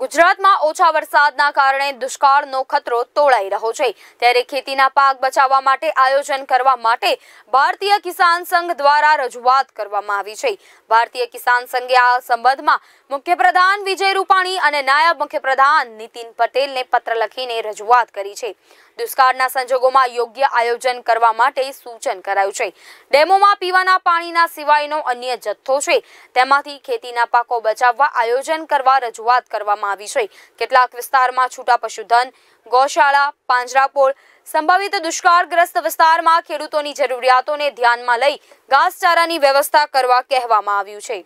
ગુજરાતમાં ઓછા વરસાદના કારણે દુષ્કાળનો ખતરો તોળાઈ રહ્યો છે ત્યારે ખેતીના પાક બચાવવા માટે આયોજન કરવા માટે ભારતીય કિસાન સંઘ દ્વારા રજૂઆત કરવામાં આવી છે ભારતીય કિસાન સંઘે આ સંબંધમાં મુખ્યપ્રધાન વિજય રૂપાણી અને નાયબ મુખ્યપ્રધાન નીતિન પટેલને પત્ર લખીને રજૂઆત કરી છે દુષ્કાળના સંજોગોમાં યોગ્ય આયોજન કરવા માટે સૂચન કરાયું છે ડેમોમાં પીવાના પાણીના સિવાયનો અન્ય જથ્થો છે તેમાંથી ખેતીના પાકો બચાવવા આયોજન કરવા રજૂઆત કરવામાં કરવામાં આવી છે કેટલાક વિસ્તારમાં છૂટા પશુધન ગૌશાળા પાંજરાપોળ સંભવિત દુષ્કાળગ્રસ્ત વિસ્તારમાં ખેડૂતોની જરૂરિયાતોને ધ્યાનમાં લઈ ઘાસચારાની વ્યવસ્થા કરવા કહેવામાં આવ્યું છે